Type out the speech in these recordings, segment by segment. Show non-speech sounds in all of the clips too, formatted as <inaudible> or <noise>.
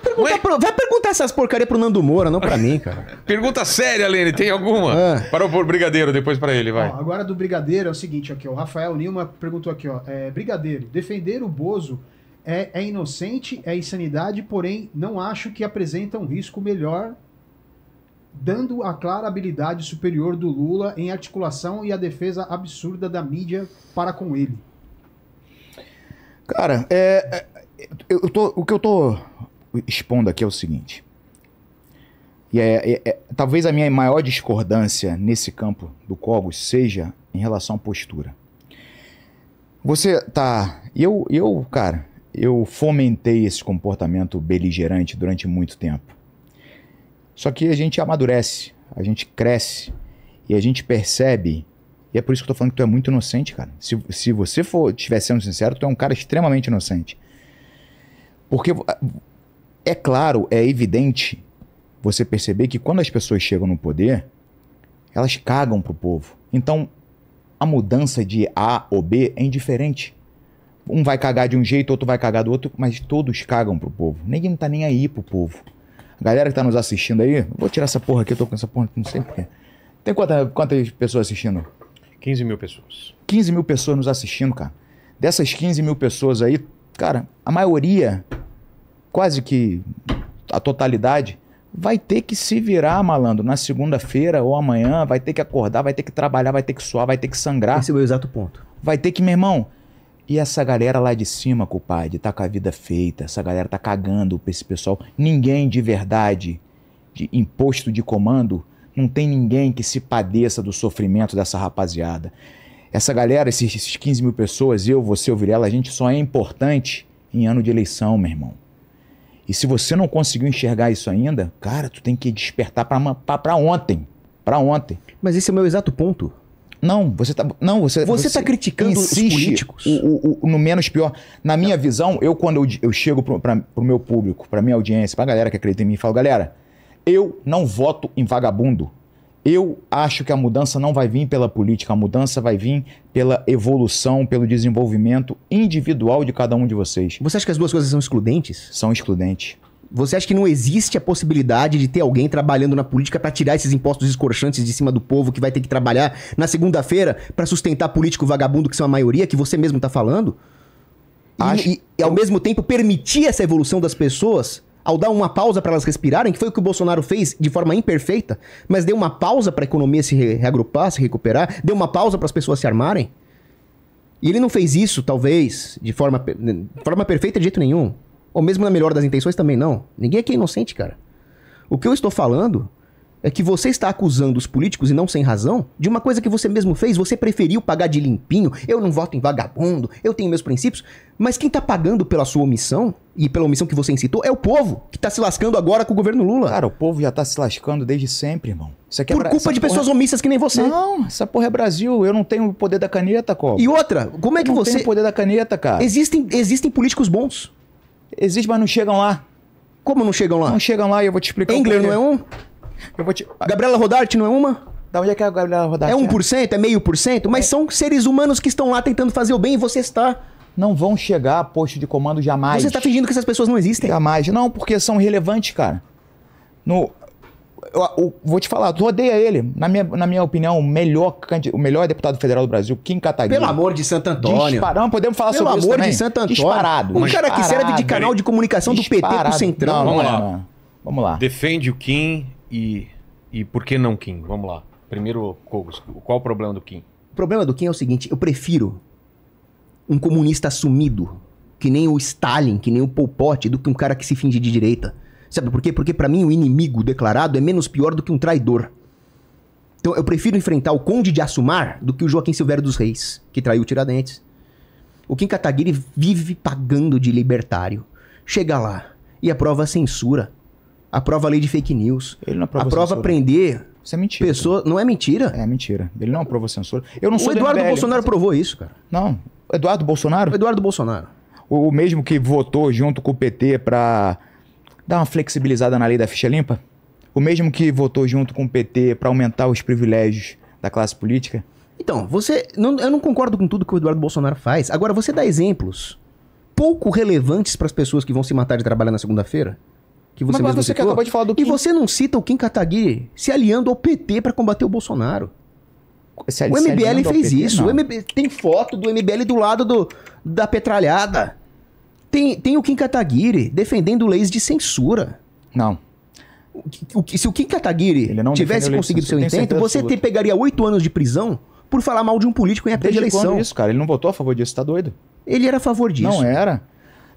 Vai perguntar, pro, vai perguntar essas porcarias pro Nando Moura, não pra mim, cara. <laughs> Pergunta séria, Lene, tem alguma? É. Ah. o Brigadeiro, depois pra ele, vai. Ó, agora do Brigadeiro é o seguinte aqui, ó. O Rafael Nilma perguntou aqui, ó. É, brigadeiro, defender o Bozo é, é inocente, é insanidade, porém não acho que apresenta um risco melhor dando a clara habilidade superior do Lula em articulação e a defesa absurda da mídia para com ele. Cara, é, é eu tô, o que eu tô expondo aqui é o seguinte. E é, é, é, talvez a minha maior discordância nesse campo do Cogos seja em relação à postura. Você tá. Eu, eu, cara, eu fomentei esse comportamento beligerante durante muito tempo. Só que a gente amadurece, a gente cresce e a gente percebe. E é por isso que eu tô falando que tu é muito inocente, cara. Se, se você for, estiver sendo sincero, tu é um cara extremamente inocente. Porque é claro, é evidente você perceber que quando as pessoas chegam no poder, elas cagam para o povo. Então, a mudança de A ou B é indiferente. Um vai cagar de um jeito, outro vai cagar do outro, mas todos cagam pro povo. Ninguém tá nem aí pro povo. A galera que tá nos assistindo aí, vou tirar essa porra aqui, eu tô com essa porra, não sei porquê. Tem quantas, quantas pessoas assistindo? 15 mil pessoas. 15 mil pessoas nos assistindo, cara. Dessas 15 mil pessoas aí, cara, a maioria quase que a totalidade, vai ter que se virar, malandro, na segunda-feira ou amanhã, vai ter que acordar, vai ter que trabalhar, vai ter que suar, vai ter que sangrar. Esse é o exato ponto. Vai ter que, meu irmão. E essa galera lá de cima, compadre, tá com a vida feita, essa galera tá cagando pra esse pessoal. Ninguém de verdade, de imposto de comando, não tem ninguém que se padeça do sofrimento dessa rapaziada. Essa galera, esses 15 mil pessoas, eu, você, o Virela, a gente só é importante em ano de eleição, meu irmão. E se você não conseguiu enxergar isso ainda, cara, tu tem que despertar para ontem. para ontem. Mas esse é o meu exato ponto. Não, você tá. Não, você. Você, você tá criticando os políticos. O, o, o, no menos pior. Na minha não. visão, eu, quando eu, eu chego pro, pra, pro meu público, pra minha audiência, pra galera que acredita em mim, falo, galera, eu não voto em vagabundo. Eu acho que a mudança não vai vir pela política, a mudança vai vir pela evolução, pelo desenvolvimento individual de cada um de vocês. Você acha que as duas coisas são excludentes? São excludentes. Você acha que não existe a possibilidade de ter alguém trabalhando na política para tirar esses impostos escorchantes de cima do povo que vai ter que trabalhar na segunda-feira para sustentar político vagabundo que são a maioria que você mesmo está falando? E, acho... e, e ao mesmo tempo permitir essa evolução das pessoas ao dar uma pausa para elas respirarem, que foi o que o Bolsonaro fez de forma imperfeita, mas deu uma pausa para a economia se reagrupar, se recuperar, deu uma pausa para as pessoas se armarem. E ele não fez isso, talvez, de forma, de forma perfeita de jeito nenhum. Ou mesmo na melhor das intenções também não. Ninguém aqui é inocente, cara. O que eu estou falando é que você está acusando os políticos, e não sem razão, de uma coisa que você mesmo fez, você preferiu pagar de limpinho, eu não voto em vagabundo, eu tenho meus princípios, mas quem está pagando pela sua omissão, e pela omissão que você incitou, é o povo, que está se lascando agora com o governo Lula. Cara, o povo já está se lascando desde sempre, irmão. Isso aqui é Por culpa essa de pessoas omissas que nem você. Não, essa porra é Brasil. Eu não tenho o poder da caneta, Copa. E outra, como é que eu não você. Não tenho o poder da caneta, cara. Existem, existem políticos bons. Existem, mas não chegam lá. Como não chegam lá? Não chegam lá e eu vou te explicar. Engler não é um? Eu vou te... Gabriela Rodarte não é uma? Da onde é que é a Gabriela Rodarte? É 1%? É meio por cento? Mas é. são seres humanos que estão lá tentando fazer o bem e você está não vão chegar a posto de comando jamais. Você está fingindo que essas pessoas não existem? Jamais. Não, porque são relevantes, cara. No, eu, eu, eu, vou te falar, tu odeia ele. Na minha, na minha opinião, o melhor, o melhor deputado federal do Brasil, Kim Kataguiri. Pelo amor de Santo Antônio. Disparado, podemos falar Pelo sobre isso Pelo amor de Santo Antônio. Disparado. Um cara que serve de canal de comunicação disparado. do PT pro Central. Não, vamos não, lá. É, não. É. Vamos lá. Defende o Kim e, e por que não Kim? Vamos lá. Primeiro, Kogos, qual o problema do Kim? O problema do Kim é o seguinte: eu prefiro um comunista assumido, que nem o Stalin, que nem o Pol Pot, do que um cara que se finge de direita. Sabe por quê? Porque para mim o inimigo declarado é menos pior do que um traidor. Então eu prefiro enfrentar o Conde de Assumar do que o Joaquim Silveira dos Reis, que traiu o Tiradentes. O Kim Kataguiri vive pagando de libertário. Chega lá e aprova a censura aprova a lei de fake news. Ele não aprova Aprova censura. prender. Isso é mentira. Pessoa... Não é mentira? É mentira. Ele não aprova censura. Eu não sou O Eduardo MBL, Bolsonaro mas... provou isso, cara. Não. Eduardo Bolsonaro? O Eduardo Bolsonaro. O, o mesmo que votou junto com o PT para dar uma flexibilizada na lei da ficha limpa? O mesmo que votou junto com o PT para aumentar os privilégios da classe política? Então, você. Não, eu não concordo com tudo que o Eduardo Bolsonaro faz. Agora, você dá exemplos pouco relevantes para as pessoas que vão se matar de trabalhar na segunda-feira? que você Mas, mas você citou, acabou de falar do Kim... E você não cita o Kim Kataguiri se aliando ao PT para combater o Bolsonaro. Se, o se MBL fez PT, isso. tem foto do MBL do lado do, da petralhada. Tem, tem o Kim Kataguiri defendendo leis de censura. Não. O, o, se o Kim Kataguiri tivesse conseguido seu intento, você te pegaria oito anos de prisão por falar mal de um político em época de eleição. isso, cara? Ele não votou a favor disso, tá doido? Ele era a favor disso. Não era.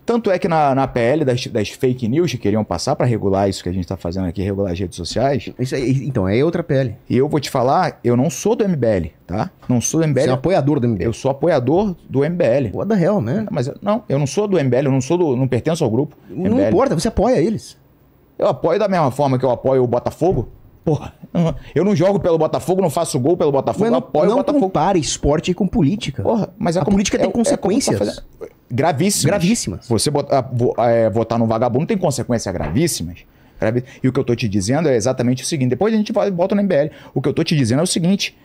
Tanto é que na, na PL das, das fake news que queriam passar para regular isso que a gente está fazendo aqui, regular as redes sociais. Isso então, é outra PL. E eu vou te falar, eu não sou do MBL, tá? Não sou do MBL. Você é apoiador do MBL. Eu sou apoiador do MBL. What the hell, né? Mas não, eu não sou do MBL, eu não sou do, não pertenço ao grupo. Não MBL. importa, você apoia eles. Eu apoio da mesma forma que eu apoio o Botafogo. Porra, eu não jogo pelo Botafogo, não faço gol pelo Botafogo, mas não, apoio não o Botafogo. Não compare esporte com política. Porra, mas é a, política tem é, é tá consequências. É gravíssimas. Gravíssimas. Você botar, ah, ah, é, votar num vagabundo tem consequências gravíssimas. E o que eu tô te dizendo é exatamente o seguinte. Depois a gente volta no MBL. O que eu tô te dizendo é o seguinte.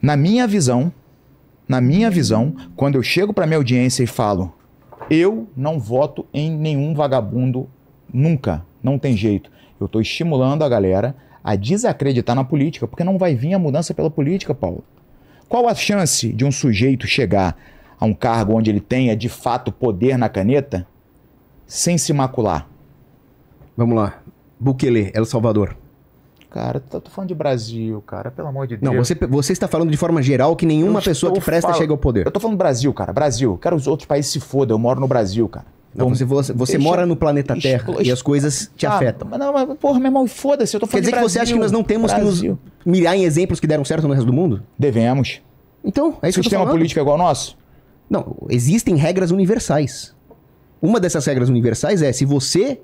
Na minha visão, na minha visão, quando eu chego para minha audiência e falo, eu não voto em nenhum vagabundo nunca, não tem jeito. Eu estou estimulando a galera a desacreditar na política, porque não vai vir a mudança pela política, Paulo. Qual a chance de um sujeito chegar a um cargo onde ele tenha de fato poder na caneta, sem se macular? Vamos lá. Bukele, El Salvador. Cara, tô, tá, tô falando de Brasil, cara, pelo amor de Deus. Não, você, você está falando de forma geral que nenhuma pessoa que presta chega ao poder. Eu tô falando Brasil, cara, Brasil. Cara, os outros países se foda, eu moro no Brasil, cara. Não, você, você deixa, mora no planeta Terra e as coisas te ah, afetam. Não, mas porra, meu irmão, foda-se, eu tô falando Quer dizer que você acha que nós não temos Brasil. que nos mirar em exemplos que deram certo no resto do mundo? Devemos. Então, é isso Sistema que eu tô falando. político é igual ao nosso? Não, existem regras universais. Uma dessas regras universais é se você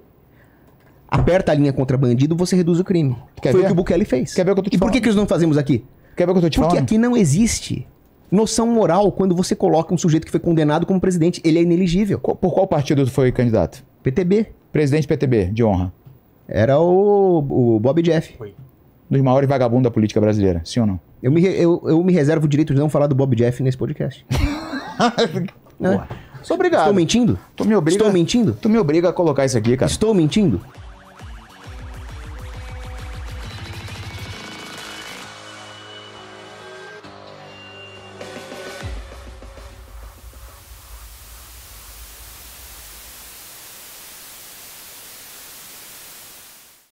aperta a linha contra bandido, você reduz o crime. Quer Foi ver? o que o Bukele fez. Quer ver o que eu tô te e por que, que nós não fazemos aqui? Quer ver o que eu tô te Porque falando? aqui não existe noção moral quando você coloca um sujeito que foi condenado como presidente. Ele é ineligível. Por qual partido foi candidato? PTB. Presidente PTB, de honra. Era o, o Bob Jeff. Um Dos maiores vagabundos da política brasileira, sim ou não? Eu me, eu, eu me reservo o direito de não falar do Bob Jeff nesse podcast. <laughs> É. Porra. Sou obrigado. Estou mentindo? Tu me obriga, Estou mentindo? Tu me obriga a colocar isso aqui, cara. Estou mentindo?